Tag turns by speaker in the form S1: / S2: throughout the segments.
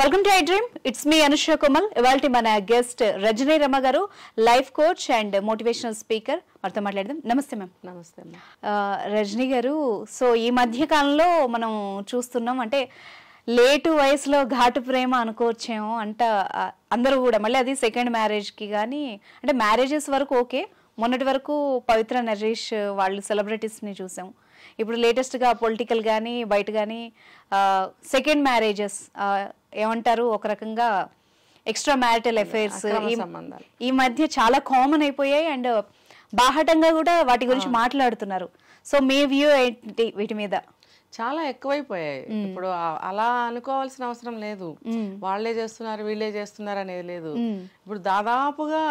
S1: Welcome to iDream
S2: it's me Anusha Kumal ఇవాళ మన guest Rajani Rama garu life coach and motivational speaker వారితో మాట్లాడదాం నమస్తే మ్యామ్ నమస్తే రజనీ గారు సో ఈ మధ్య కాలంలో మనం చూస్తున్నాం అంటే లేటు వయసులో ఘాటు ప్రేమ అనుకోవచ్చేమో అంట అందరూ కూడా మళ్ళీ అది సెకండ్ మ్యారేజ్కి కానీ అంటే మ్యారేజెస్ వరకు ఓకే మొన్నటి వరకు పవిత్ర నరేష్ వాళ్ళు సెలబ్రిటీస్ని చూసాము ఇప్పుడు లేటెస్ట్గా పొలిటికల్ కానీ బయట కానీ సెకండ్ మ్యారేజెస్ ఏమంటారు ఒక రకంగా ఎక్స్ట్రా మ్యారిటల్ అఫైర్స్ ఈ మధ్య చాలా కామన్ అయిపోయాయి అండ్ బాహటంగా కూడా వాటి గురించి మాట్లాడుతున్నారు సో మే వ్యూ ఏంటి వీటి మీద
S1: చాలా ఎక్కువైపోయాయి ఇప్పుడు అలా అనుకోవాల్సిన అవసరం లేదు వాళ్ళే చేస్తున్నారు వీళ్ళే చేస్తున్నారు అనేది లేదు ఇప్పుడు దాదాపుగా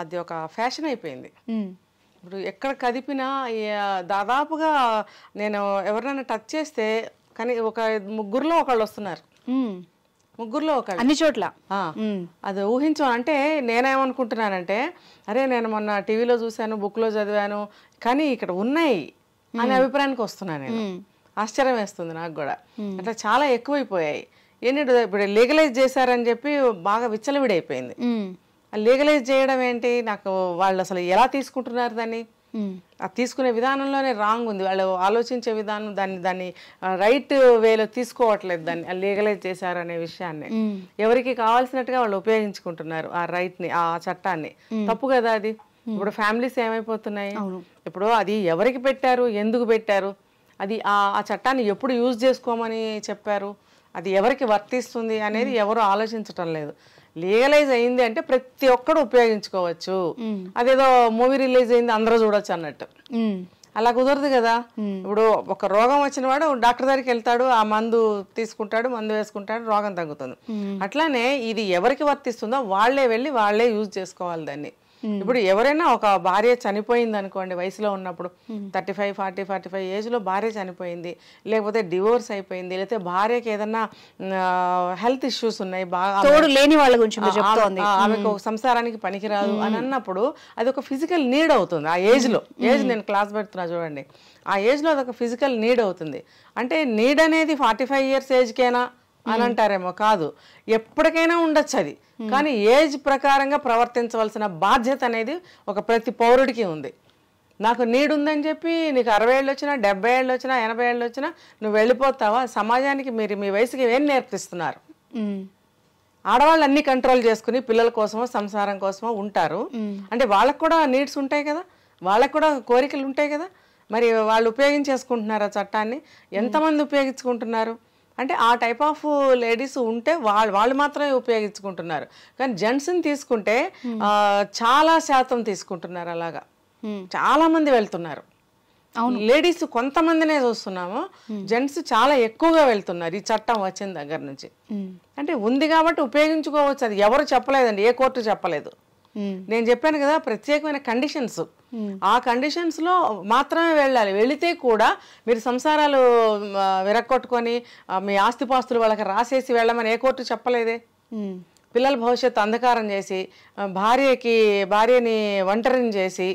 S1: అది ఒక ఫ్యాషన్ అయిపోయింది ఇప్పుడు ఎక్కడ కదిపినా దాదాపుగా నేను ఎవరినైనా టచ్ చేస్తే కానీ ఒక ముగ్గురులో ఒకళ్ళు వస్తున్నారు ముగ్గురులో ఒక అన్ని చోట్ల అది ఊహించు అంటే నేనేమనుకుంటున్నానంటే అరే నేను మొన్న టీవీలో చూశాను బుక్లో చదివాను కానీ ఇక్కడ ఉన్నాయి అనే అభిప్రాయానికి వస్తున్నాను నేను ఆశ్చర్యం వేస్తుంది నాకు కూడా అట్లా చాలా ఎక్కువైపోయాయి ఏంటంటే ఇప్పుడు లీగలైజ్ చేశారని చెప్పి బాగా విచ్చలవిడైపోయింది లీగలైజ్ చేయడం ఏంటి నాకు వాళ్ళు అసలు ఎలా తీసుకుంటున్నారు దాన్ని ఆ తీసుకునే విధానంలోనే రాంగ్ ఉంది వాళ్ళు ఆలోచించే విధానం దాన్ని దాన్ని రైట్ వేలో తీసుకోవట్లేదు దాన్ని లీగలైజ్ చేశారు అనే విషయాన్ని ఎవరికి కావాల్సినట్టుగా వాళ్ళు ఉపయోగించుకుంటున్నారు ఆ రైట్ ని ఆ చట్టాన్ని తప్పు కదా అది ఇప్పుడు ఫ్యామిలీస్ ఏమైపోతున్నాయి ఇప్పుడు అది ఎవరికి పెట్టారు ఎందుకు పెట్టారు అది ఆ చట్టాన్ని ఎప్పుడు యూజ్ చేసుకోమని చెప్పారు అది ఎవరికి వర్తిస్తుంది అనేది ఎవరు ఆలోచించటం లేదు లీగలైజ్ అయింది అంటే ప్రతి ఒక్కడు ఉపయోగించుకోవచ్చు అదేదో మూవీ రిలీజ్ అయింది అందరూ చూడొచ్చు అన్నట్టు అలా కుదరదు కదా ఇప్పుడు ఒక రోగం వచ్చిన వాడు డాక్టర్ దగ్గరికి వెళ్తాడు ఆ మందు తీసుకుంటాడు మందు వేసుకుంటాడు రోగం తగ్గుతుంది అట్లానే ఇది ఎవరికి వర్తిస్తుందో వాళ్లే వెళ్ళి వాళ్లే యూజ్ చేసుకోవాలి దాన్ని Hmm. ఇప్పుడు ఎవరైనా ఒక భార్య చనిపోయింది అనుకోండి వయసులో ఉన్నప్పుడు thirty five forty forty five ఏజ్లో భార్య చనిపోయింది లేకపోతే డివోర్స్ అయిపోయింది లేకపోతే భార్యకి ఏదైనా హెల్త్ ఇష్యూస్ ఉన్నాయి బాగా తోడు లేని వాళ్ళ గురించి ఆమెకు hmm. సంసారానికి పనికిరాదు hmm. అని అన్నప్పుడు అది ఒక ఫిజికల్ నీడ్ అవుతుంది ఆ ఏజ్లో ఏజ్ నేను క్లాస్ పెడుతున్నా చూడండి ఆ ఏజ్లో అదొక ఫిజికల్ నీడ్ అవుతుంది అంటే నీడ్ అనేది ఫార్టీ ఫైవ్ ఇయర్స్ ఏజ్కేనా అని అంటారేమో కాదు ఎప్పటికైనా ఉండొచ్చు అది కానీ ఏజ్ ప్రకారంగా ప్రవర్తించవలసిన బాధ్యత అనేది ఒక ప్రతి పౌరుడికి ఉంది నాకు నీడుందని చెప్పి నీకు అరవై ఏళ్ళు వచ్చినా డెబ్బై ఏళ్ళు వచ్చినా ఎనభై ఏళ్ళు వచ్చినా నువ్వు వెళ్ళిపోతావా సమాజానికి మీరు మీ వయసుకి ఏం నేర్పిస్తున్నారు ఆడవాళ్ళు అన్ని కంట్రోల్ చేసుకుని పిల్లల కోసమో సంసారం కోసమో ఉంటారు అంటే వాళ్ళకు కూడా నీడ్స్ ఉంటాయి కదా వాళ్ళకు కూడా కోరికలు ఉంటాయి కదా మరి వాళ్ళు ఉపయోగించేసుకుంటున్నారు ఆ చట్టాన్ని ఎంతమంది ఉపయోగించుకుంటున్నారు అంటే ఆ టైప్ ఆఫ్ లేడీస్ ఉంటే వాళ్ళు వాళ్ళు మాత్రమే ఉపయోగించుకుంటున్నారు కానీ జెంట్స్ని తీసుకుంటే చాలా శాతం తీసుకుంటున్నారు అలాగా చాలా మంది వెళ్తున్నారు లేడీస్ కొంతమందినే చూస్తున్నాము జెంట్స్ చాలా ఎక్కువగా వెళ్తున్నారు ఈ చట్టం వచ్చిన దగ్గర నుంచి అంటే ఉంది కాబట్టి ఉపయోగించుకోవచ్చు అది ఎవరు చెప్పలేదండి ఏ కోర్టు చెప్పలేదు Hmm. నేను చెప్పాను కదా ప్రత్యేకమైన కండిషన్స్ hmm. ఆ కండిషన్స్లో మాత్రమే వెళ్ళాలి వెళితే కూడా మీరు సంసారాలు విరక్కొట్టుకొని మీ ఆస్తిపాస్తులు వాళ్ళకి రాసేసి వెళ్ళమని ఏ కోర్టు చెప్పలేదే hmm. పిల్లల భవిష్యత్తు అంధకారం చేసి భార్యకి భార్యని ఒంటరిని చేసి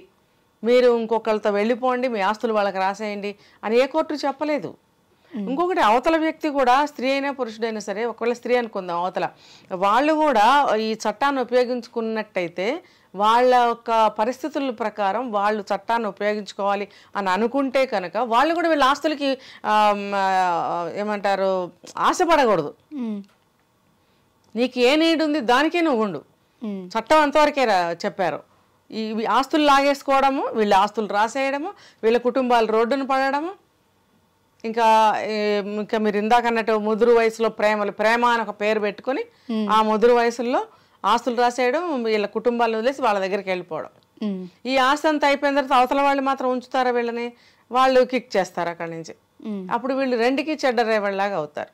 S1: మీరు ఇంకొకళ్ళతో వెళ్ళిపోండి మీ ఆస్తులు వాళ్ళకి రాసేయండి అని ఏ కోర్టు చెప్పలేదు ఇంకొకటి అవతల వ్యక్తి కూడా స్త్రీ అయినా పురుషుడైనా సరే ఒకవేళ స్త్రీ అనుకుందాం అవతల వాళ్ళు కూడా ఈ చట్టాన్ని ఉపయోగించుకున్నట్టయితే వాళ్ళ యొక్క పరిస్థితుల ప్రకారం వాళ్ళు చట్టాన్ని ఉపయోగించుకోవాలి అని అనుకుంటే కనుక వాళ్ళు కూడా వీళ్ళ ఆస్తులకి ఏమంటారు ఆశపడకూడదు నీకు ఏ నీడు ఉంది దానికే నువ్వు ఉండు చట్టం అంతవరకే చెప్పారు ఈ ఆస్తులు లాగేసుకోవడము వీళ్ళ ఆస్తులు రాసేయడము వీళ్ళ కుటుంబాలు రోడ్డును పడడము ఇంకా ఇంకా మీరు ఇందాక అన్నట్టు ముదురు వయసులో ప్రేమలు ప్రేమ అని ఒక పేరు పెట్టుకుని ఆ ముదురు వయసుల్లో ఆస్తులు రాసేయడం వీళ్ళ కుటుంబాలను వదిలేసి వాళ్ళ దగ్గరికి వెళ్ళిపోవడం ఈ ఆస్తి అంతా అయిపోయిన తర్వాత అవతల వాళ్ళు మాత్రం ఉంచుతారా వీళ్ళని వాళ్ళు కిక్ చేస్తారు అక్కడి నుంచి అప్పుడు వీళ్ళు రెండుకి చెడ్డ రేవాళ్ళలాగా అవుతారు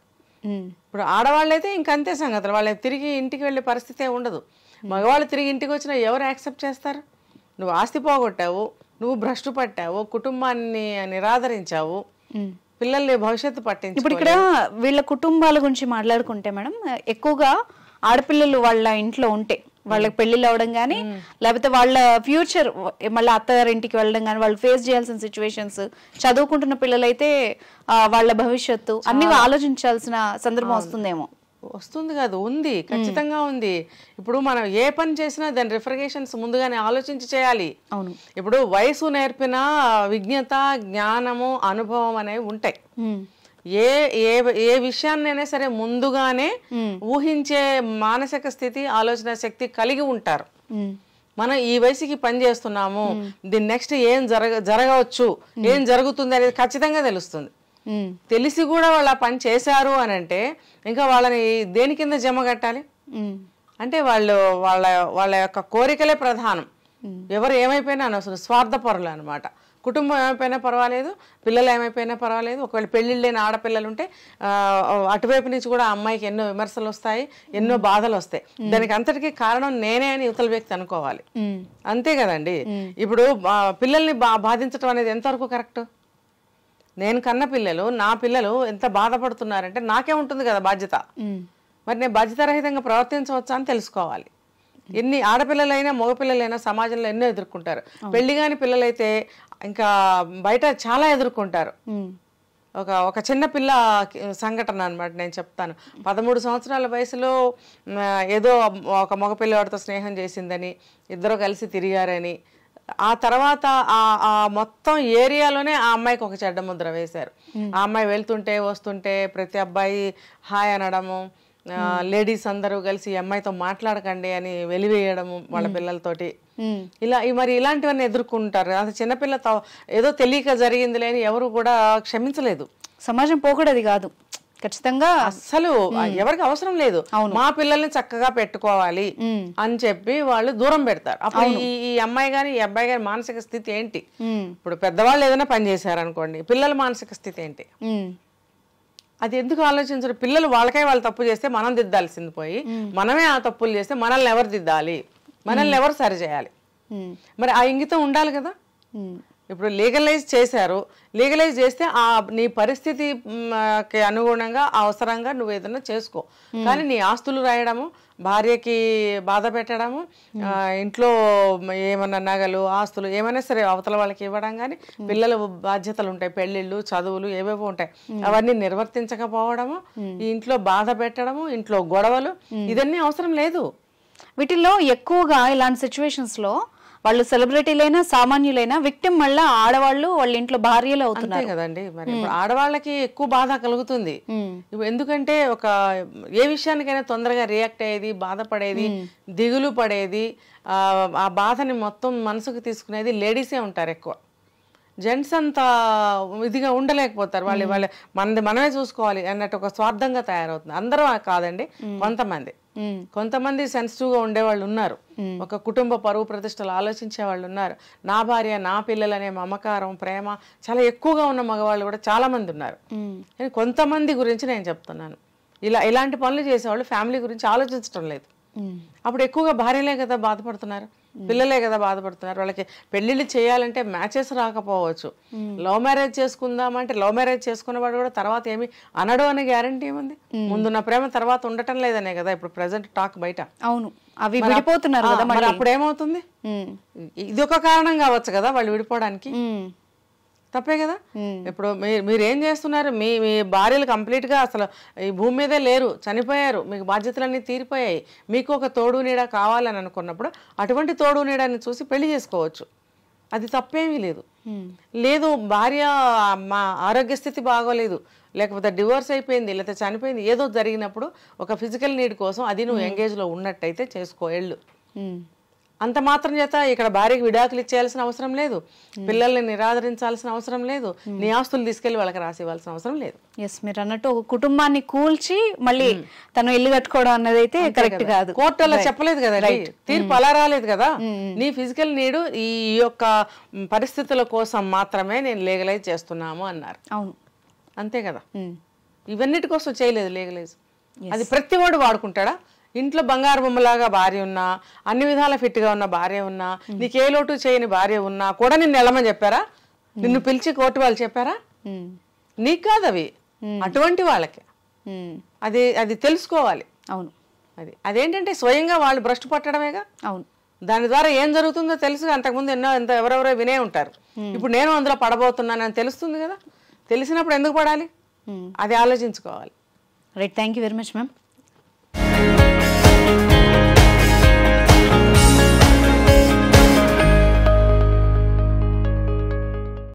S1: ఇప్పుడు ఆడవాళ్ళైతే ఇంకంతే సంగతులు వాళ్ళు తిరిగి ఇంటికి వెళ్ళే పరిస్థితి ఉండదు మగవాళ్ళు తిరిగి ఇంటికి వచ్చినా ఎవరు యాక్సెప్ట్ చేస్తారు నువ్వు ఆస్తి పోగొట్టావు నువ్వు భ్రష్టు పట్టావు కుటుంబాన్ని నిరాదరించావు పిల్లల్ని భవిష్యత్తు పట్టించి ఇప్పుడు ఇక్కడ
S2: వీళ్ళ కుటుంబాల గురించి మాట్లాడుకుంటే మేడం ఎక్కువగా ఆడపిల్లలు వాళ్ళ ఇంట్లో ఉంటే వాళ్ళకి పెళ్లిళ్ళు అవడం కానీ లేకపోతే వాళ్ళ ఫ్యూచర్ మళ్ళీ అత్తగారింటికి వెళ్ళడం కానీ వాళ్ళు ఫేస్ చేయాల్సిన సిచ్యువేషన్స్ చదువుకుంటున్న పిల్లలైతే వాళ్ళ
S1: భవిష్యత్తు అన్ని ఆలోచించాల్సిన సందర్భం వస్తుందేమో వస్తుంది కాదు ఉంది ఖచ్చితంగా ఉంది ఇప్పుడు మనం ఏ పని చేసినా దాని రిఫర్గేషన్స్ ముందుగానే ఆలోచించి చేయాలి అవును ఇప్పుడు వయసు నేర్పిన విజ్ఞత జ్ఞానము అనుభవం అనేవి ఉంటాయి ఏ ఏ ఏ విషయాన్నైనా సరే ముందుగానే ఊహించే మానసిక స్థితి ఆలోచన శక్తి కలిగి ఉంటారు మనం ఈ వయసుకి పని చేస్తున్నాము దీని నెక్స్ట్ ఏం జరగ జరగవచ్చు ఏం జరుగుతుంది అనేది ఖచ్చితంగా తెలుస్తుంది తెలిసి కూడా వాళ్ళు పని చేశారు అని అంటే ఇంకా వాళ్ళని దేని కింద జమ కట్టాలి అంటే వాళ్ళు వాళ్ళ వాళ్ళ యొక్క కోరికలే ప్రధానం ఎవరు ఏమైపోయినా అసలు స్వార్థపరులు అనమాట కుటుంబం ఏమైపోయినా పర్వాలేదు పిల్లలు ఏమైపోయినా పర్వాలేదు ఒకవేళ పెళ్ళిళ్ళైన ఆడపిల్లలు ఉంటే అటువైపు నుంచి కూడా అమ్మాయికి ఎన్నో విమర్శలు వస్తాయి ఎన్నో బాధలు వస్తాయి దానికి అంతటికీ కారణం నేనే అని ఇవతల వ్యక్తి అనుకోవాలి అంతే కదండి ఇప్పుడు పిల్లల్ని బాధించడం అనేది ఎంతవరకు కరెక్ట్ నేను కన్న పిల్లలు నా పిల్లలు ఎంత బాధపడుతున్నారంటే నాకే ఉంటుంది కదా బాధ్యత మరి నేను బాధ్యతారహితంగా ప్రవర్తించవచ్చా అని తెలుసుకోవాలి ఎన్ని ఆడపిల్లలైనా మగపిల్లలైనా సమాజంలో ఎన్నో ఎదుర్కొంటారు పెళ్లి కాని పిల్లలైతే ఇంకా బయట చాలా ఎదుర్కొంటారు ఒక ఒక చిన్న పిల్ల సంఘటన అనమాట నేను చెప్తాను పదమూడు సంవత్సరాల వయసులో ఏదో ఒక మగపిల్లవాడితో స్నేహం చేసిందని ఇద్దరు కలిసి తిరిగారని ఆ తర్వాత ఆ ఆ మొత్తం ఏరియాలోనే ఆ అమ్మాయికి ఒక చెడ్డ ముద్ర వేశారు ఆ అమ్మాయి వెళ్తుంటే వస్తుంటే ప్రతి అబ్బాయి హాయ్ అనడము లేడీస్ అందరూ కలిసి అమ్మాయితో మాట్లాడకండి అని వెలివేయడము వాళ్ళ పిల్లలతోటి ఇలా మరి ఇలాంటివన్నీ ఎదుర్కొంటారు అసలు చిన్నపిల్ల ఏదో తెలియక జరిగింది లేని ఎవరు కూడా క్షమించలేదు సమాజం పోకూడదు కాదు ఖచ్చితంగా అసలు ఎవరికి అవసరం లేదు మా పిల్లల్ని చక్కగా పెట్టుకోవాలి అని చెప్పి వాళ్ళు దూరం పెడతారు అప్పుడు ఈ అమ్మాయి గాని ఈ అబ్బాయి గారి మానసిక స్థితి ఏంటి ఇప్పుడు పెద్దవాళ్ళు ఏదైనా పని చేశారు అనుకోండి పిల్లల మానసిక స్థితి ఏంటి అది ఎందుకు ఆలోచించరు పిల్లలు వాళ్ళకే వాళ్ళు తప్పు చేస్తే మనం దిద్దాల్సింది పోయి మనమే ఆ తప్పులు చేస్తే మనల్ని ఎవరు దిద్దాలి మనల్ని ఎవరు సరిచేయాలి మరి ఆ ఇంగితం ఉండాలి కదా ఇప్పుడు లీగలైజ్ చేశారు లీగలైజ్ చేస్తే ఆ నీ పరిస్థితికి అనుగుణంగా అవసరంగా నువ్వు ఏదైనా చేసుకో కానీ నీ ఆస్తులు రాయడము భార్యకి బాధ పెట్టడము ఇంట్లో ఏమన్నా నగలు ఆస్తులు ఏమైనా సరే అవతల వాళ్ళకి ఇవ్వడం కానీ పిల్లల బాధ్యతలు ఉంటాయి పెళ్ళిళ్ళు చదువులు ఏవేవో ఉంటాయి అవన్నీ నిర్వర్తించకపోవడము ఇంట్లో బాధ పెట్టడము ఇంట్లో గొడవలు ఇదన్నీ అవసరం లేదు వీటిల్లో ఎక్కువగా ఇలాంటి సిచ్యువేషన్స్లో లో వాళ్ళు సెలబ్రిటీలైనా సామాన్యులైనా విక్టిమ్ మళ్ళీ ఆడవాళ్ళు వాళ్ళ ఇంట్లో భార్యలు అవుతున్నారు కదండి మరి ఆడవాళ్ళకి ఎక్కువ బాధ కలుగుతుంది ఎందుకంటే ఒక ఏ విషయానికైనా తొందరగా రియాక్ట్ అయ్యేది బాధపడేది దిగులు పడేది ఆ బాధని మొత్తం మనసుకు తీసుకునేది లేడీసే ఉంటారు ఎక్కువ జెంట్స్ అంత ఇదిగా ఉండలేకపోతారు వాళ్ళు వాళ్ళ మనది మనమే చూసుకోవాలి అన్నట్టు ఒక స్వార్థంగా తయారవుతుంది అందరూ కాదండి కొంతమంది కొంతమంది సెన్సిటివ్గా ఉండేవాళ్ళు ఉన్నారు ఒక కుటుంబ పరువు ప్రతిష్టలు ఆలోచించే వాళ్ళు ఉన్నారు నా భార్య నా పిల్లలనే మమకారం ప్రేమ చాలా ఎక్కువగా ఉన్న మగవాళ్ళు కూడా చాలా మంది ఉన్నారు కొంతమంది గురించి నేను చెప్తున్నాను ఇలా ఇలాంటి పనులు చేసేవాళ్ళు ఫ్యామిలీ గురించి ఆలోచించడం లేదు అప్పుడు ఎక్కువగా భార్యలే కదా బాధపడుతున్నారు పిల్లలే కదా బాధపడుతున్నారు వాళ్ళకి పెళ్లిళ్ళు చేయాలంటే మ్యాచెస్ రాకపోవచ్చు లవ్ మ్యారేజ్ చేసుకుందామంటే లవ్ మ్యారేజ్ చేసుకున్న వాడు కూడా తర్వాత ఏమి అనడు అనే గ్యారంటీ ఏముంది ముందున్న ప్రేమ తర్వాత ఉండటం లేదనే కదా ఇప్పుడు ప్రెసెంట్ టాక్ బయట అవును అవి విడిపోతున్నారు కదా మరి అప్పుడు ఏమవుతుంది ఇది ఒక కారణం కావచ్చు కదా వాళ్ళు విడిపోవడానికి తప్పే కదా ఇప్పుడు మీరు ఏం చేస్తున్నారు మీ మీ భార్యలు కంప్లీట్గా అసలు ఈ భూమి మీదే లేరు చనిపోయారు మీకు బాధ్యతలన్నీ తీరిపోయాయి మీకు ఒక తోడు నీడ కావాలని అనుకున్నప్పుడు అటువంటి తోడు నీడని చూసి పెళ్లి చేసుకోవచ్చు అది తప్పేమీ లేదు లేదు భార్య మా ఆరోగ్య స్థితి బాగోలేదు లేకపోతే డివోర్స్ అయిపోయింది లేకపోతే చనిపోయింది ఏదో జరిగినప్పుడు ఒక ఫిజికల్ నీడ్ కోసం అది నువ్వు ఎంగేజ్లో ఉన్నట్టయితే చేసుకో వెళ్ళు అంత మాత్రం చేత ఇక్కడ భార్యకి విడాకులు ఇచ్చేయాల్సిన అవసరం లేదు పిల్లల్ని నిరాదరించాల్సిన అవసరం లేదు నీ ఆస్తులు తీసుకెళ్లి వాళ్ళకి రాసివ్వాల్సిన అవసరం లేదు
S2: ఎస్ మీరు అన్నట్టు ఒక కుటుంబాన్ని కూల్చి మళ్ళీ తను ఇల్లు కట్టుకోవడం అన్నది అయితే కరెక్ట్ కాదు కోర్టు చెప్పలేదు కదా తీర్పు అలా రాలేదు కదా
S1: నీ ఫిజికల్ నీడు ఈ యొక్క పరిస్థితుల కోసం మాత్రమే నేను లీగలైజ్ చేస్తున్నాము అన్నారు అవును అంతే కదా ఇవన్నిటి కోసం చేయలేదు లీగలైజ్ అది ప్రతి వాడు వాడుకుంటాడా ఇంట్లో బంగారు బొమ్మలాగా భార్య ఉన్నా అన్ని విధాల ఫిట్గా ఉన్న భార్య ఉన్నా నీకే లోటు చేయని భార్య ఉన్నా కూడా నిన్ను వెళ్ళమని చెప్పారా నిన్ను పిలిచి కోర్టు వాళ్ళు చెప్పారా నీకు కాదు అవి అటువంటి వాళ్ళకి అది అది తెలుసుకోవాలి అవును అది అదేంటంటే స్వయంగా వాళ్ళు భ్రష్ పట్టడమేగా అవును దాని ద్వారా ఏం జరుగుతుందో తెలుసు అంతకుముందు ఎన్నో ఎంత ఎవరెవరో వినే ఉంటారు ఇప్పుడు నేను అందులో పడబోతున్నానని తెలుస్తుంది కదా తెలిసినప్పుడు ఎందుకు పడాలి అది ఆలోచించుకోవాలి right thank you very much ma'am